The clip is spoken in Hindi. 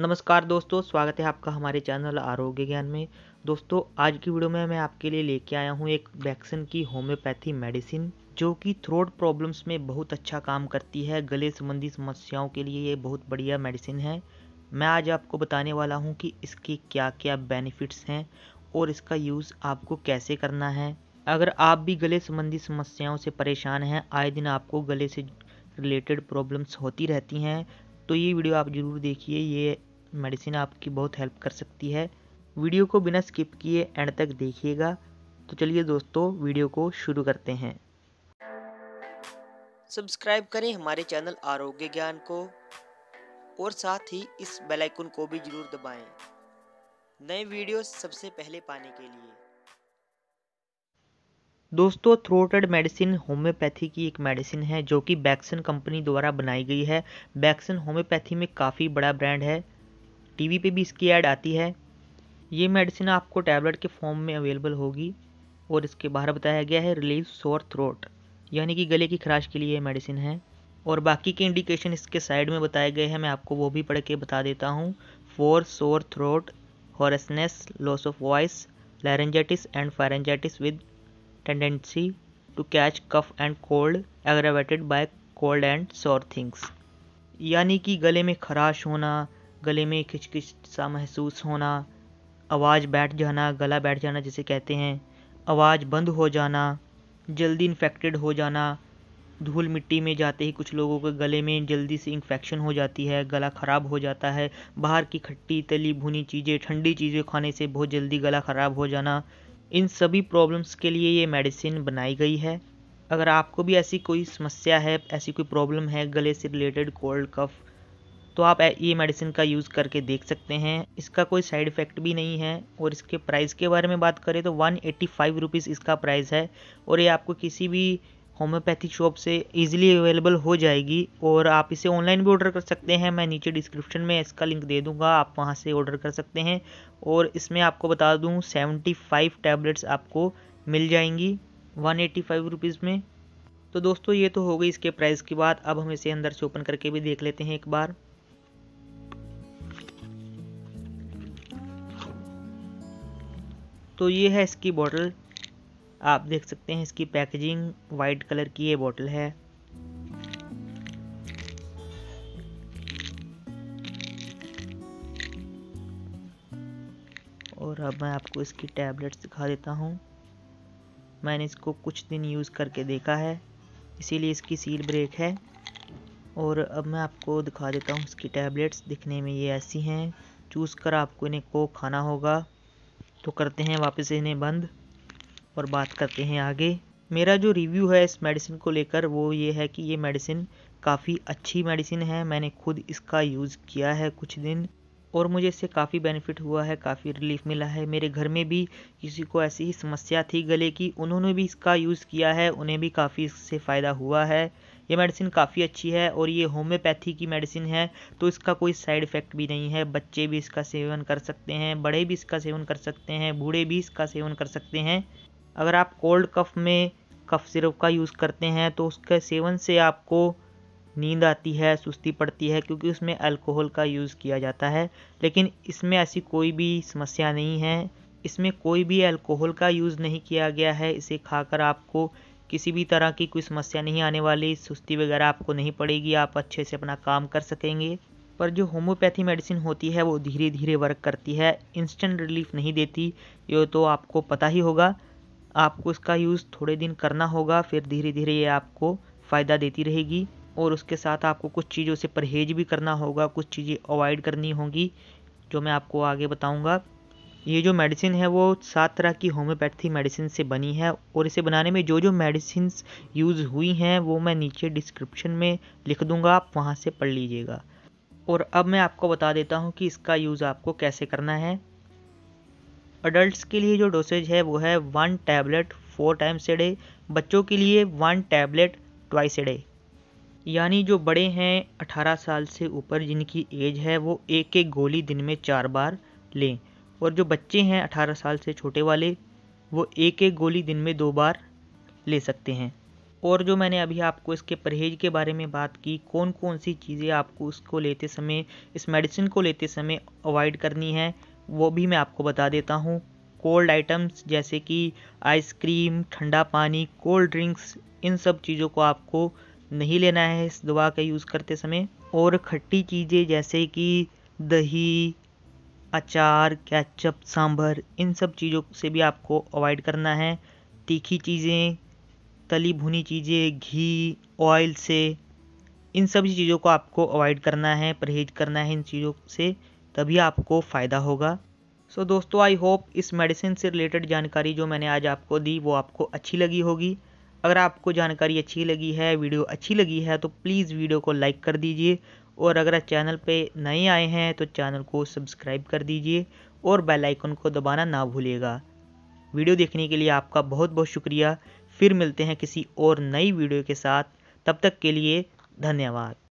नमस्कार दोस्तों स्वागत है आपका हमारे चैनल आरोग्य ज्ञान में दोस्तों आज की वीडियो में मैं आपके लिए लेके आया हूँ एक वैक्सीन की होम्योपैथी मेडिसिन जो कि थ्रोट प्रॉब्लम्स में बहुत अच्छा काम करती है गले संबंधी समस्याओं के लिए ये बहुत बढ़िया मेडिसिन है मैं आज आपको बताने वाला हूँ कि इसके क्या क्या बेनिफिट्स हैं और इसका यूज़ आपको कैसे करना है अगर आप भी गले संबंधी समस्याओं से परेशान हैं आए दिन आपको गले से रिलेटेड प्रॉब्लम्स होती रहती हैं तो ये वीडियो आप ज़रूर देखिए ये मेडिसिन आपकी बहुत हेल्प कर सकती है वीडियो को बिना स्किप किए एंड तक देखिएगा तो चलिए दोस्तों वीडियो को शुरू करते हैं सब्सक्राइब करें हमारे चैनल आरोग्य ज्ञान को और साथ ही इस बेल आइकन को भी जरूर दबाएं नए वीडियो सबसे पहले पाने के लिए दोस्तों थ्रोटेड मेडिसिन होम्योपैथी की एक मेडिसिन है जो कि बैक्सन कंपनी द्वारा बनाई गई है बैक्सन होम्योपैथी में काफ़ी बड़ा ब्रांड है टीवी पे भी इसकी ऐड आती है ये मेडिसिन आपको टैबलेट के फॉर्म में अवेलेबल होगी और इसके बाहर बताया गया है रिलीव सोर थ्रोट यानी कि गले की खराश के लिए ये मेडिसिन है और बाकी के इंडिकेशन इसके साइड में बताए गए हैं मैं आपको वो भी पढ़ के बता देता हूँ for sore throat hoarseness loss of voice laryngitis and pharyngitis with tendency to catch cough and cold aggravated by cold and sore things यानी कि गले में खराश होना गले में खिचकिच सा महसूस होना आवाज़ बैठ जाना गला बैठ जाना जिसे कहते हैं आवाज़ बंद हो जाना जल्दी इन्फेक्टेड हो जाना धूल मिट्टी में जाते ही कुछ लोगों के गले में जल्दी से इन्फेक्शन हो जाती है गला ख़राब हो जाता है बाहर की खट्टी तली भुनी चीज़ें ठंडी चीज़ें खाने से बहुत जल्दी गला ख़राब हो जाना इन सभी प्रॉब्लम्स के लिए ये मेडिसिन बनाई गई है अगर आपको भी ऐसी कोई समस्या है ऐसी कोई प्रॉब्लम है गले से रिलेटेड कोल्ड कफ तो आप ये मेडिसिन का यूज़ करके देख सकते हैं इसका कोई साइड इफ़ेक्ट भी नहीं है और इसके प्राइस के बारे में बात करें तो वन एट्टी फाइव रुपीज़ इसका प्राइस है और ये आपको किसी भी होम्योपैथिक शॉप से इजीली अवेलेबल हो जाएगी और आप इसे ऑनलाइन भी ऑर्डर कर सकते हैं मैं नीचे डिस्क्रिप्शन में इसका लिंक दे दूंगा आप वहाँ से ऑर्डर कर सकते हैं और इसमें आपको बता सेवेंटी फ़ाइव टैबलेट्स आपको मिल जाएंगी वन एटी फाइव रुपीज़ में तो दोस्तों ये तो हो गई इसके प्राइस की बात अब हम इसे अंदर से ओपन करके भी देख लेते हैं एक बार तो ये है इसकी बॉटल आप देख सकते हैं इसकी पैकेजिंग वाइट कलर की ये बॉटल है और अब मैं आपको इसकी टैबलेट्स दिखा देता हूँ मैंने इसको कुछ दिन यूज़ करके देखा है इसीलिए इसकी सील ब्रेक है और अब मैं आपको दिखा देता हूँ इसकी टैबलेट्स दिखने में ये ऐसी हैं चूज़ कर आपको इन्हें को खाना होगा तो करते हैं वापस इन्हें बंद और बात करते हैं आगे मेरा जो रिव्यू है इस मेडिसिन को लेकर वो ये है कि ये मेडिसिन काफ़ी अच्छी मेडिसिन है मैंने खुद इसका यूज़ किया है कुछ दिन और मुझे इससे काफ़ी बेनिफिट हुआ है काफ़ी रिलीफ मिला है मेरे घर में भी किसी को ऐसी ही समस्या थी गले की उन्होंने भी इसका यूज़ किया है उन्हें भी काफ़ी इससे फ़ायदा हुआ है ये मेडिसिन काफ़ी अच्छी है और ये होम्योपैथी की मेडिसिन है तो इसका कोई साइड इफ़ेक्ट भी नहीं है बच्चे भी इसका सेवन कर सकते हैं बड़े भी इसका सेवन कर सकते हैं बूढ़े भी इसका सेवन कर सकते हैं अगर आप कोल्ड कफ में कफ सिरप का यूज़ करते हैं तो उसके सेवन से आपको नींद आती है सुस्ती पड़ती है क्योंकि उसमें अल्कोहल का यूज़ किया जाता है लेकिन इसमें ऐसी कोई भी समस्या नहीं है इसमें कोई भी अल्कोहल का यूज़ नहीं किया गया है इसे खाकर आपको किसी भी तरह की कोई समस्या नहीं आने वाली सुस्ती वगैरह आपको नहीं पड़ेगी आप अच्छे से अपना काम कर सकेंगे पर जो होम्योपैथी मेडिसिन होती है वो धीरे धीरे वर्क करती है इंस्टेंट रिलीफ नहीं देती ये तो आपको पता ही होगा आपको इसका यूज़ थोड़े दिन करना होगा फिर धीरे धीरे ये आपको फ़ायदा देती रहेगी और उसके साथ आपको कुछ चीज़ों से परहेज भी करना होगा कुछ चीज़ें अवॉइड करनी होंगी जो मैं आपको आगे बताऊंगा ये जो मेडिसिन है वो सात तरह की होम्योपैथी मेडिसिन से बनी है और इसे बनाने में जो जो मेडिसिन यूज़ हुई हैं वो मैं नीचे डिस्क्रिप्शन में लिख दूँगा आप वहाँ से पढ़ लीजिएगा और अब मैं आपको बता देता हूँ कि इसका यूज़ आपको कैसे करना है अडल्ट्स के लिए जो डोसेज है वो है one tablet four times a day बच्चों के लिए one tablet twice a day यानी जो बड़े हैं 18 साल से ऊपर जिनकी एज है वो एक एक गोली दिन में चार बार लें और जो बच्चे हैं 18 साल से छोटे वाले वो एक एक गोली दिन में दो बार ले सकते हैं और जो मैंने अभी आपको इसके परहेज के बारे में बात की कौन कौन सी चीज़ें आपको उसको लेते समय इस मेडिसिन को लेते समय अवॉइड करनी है वो भी मैं आपको बता देता हूँ कोल्ड आइटम्स जैसे कि आइसक्रीम ठंडा पानी कोल्ड ड्रिंक्स इन सब चीज़ों को आपको नहीं लेना है इस दवा का यूज़ करते समय और खट्टी चीज़ें जैसे कि दही अचार कैचअप सांभर इन सब चीज़ों से भी आपको अवॉइड करना है तीखी चीज़ें तली भुनी चीज़ें घी ऑयल से इन सभी चीज़ों को आपको अवॉइड करना है परहेज करना है इन चीज़ों से तभी आपको फ़ायदा होगा सो so, दोस्तों आई होप इस मेडिसिन से रिलेटेड जानकारी जो मैंने आज आपको दी वो आपको अच्छी लगी होगी अगर आपको जानकारी अच्छी लगी है वीडियो अच्छी लगी है तो प्लीज़ वीडियो को लाइक कर दीजिए और अगर आप चैनल पे नए आए हैं तो चैनल को सब्सक्राइब कर दीजिए और बेल आइकन को दबाना ना भूलिएगा वीडियो देखने के लिए आपका बहुत बहुत शुक्रिया फिर मिलते हैं किसी और नई वीडियो के साथ तब तक के लिए धन्यवाद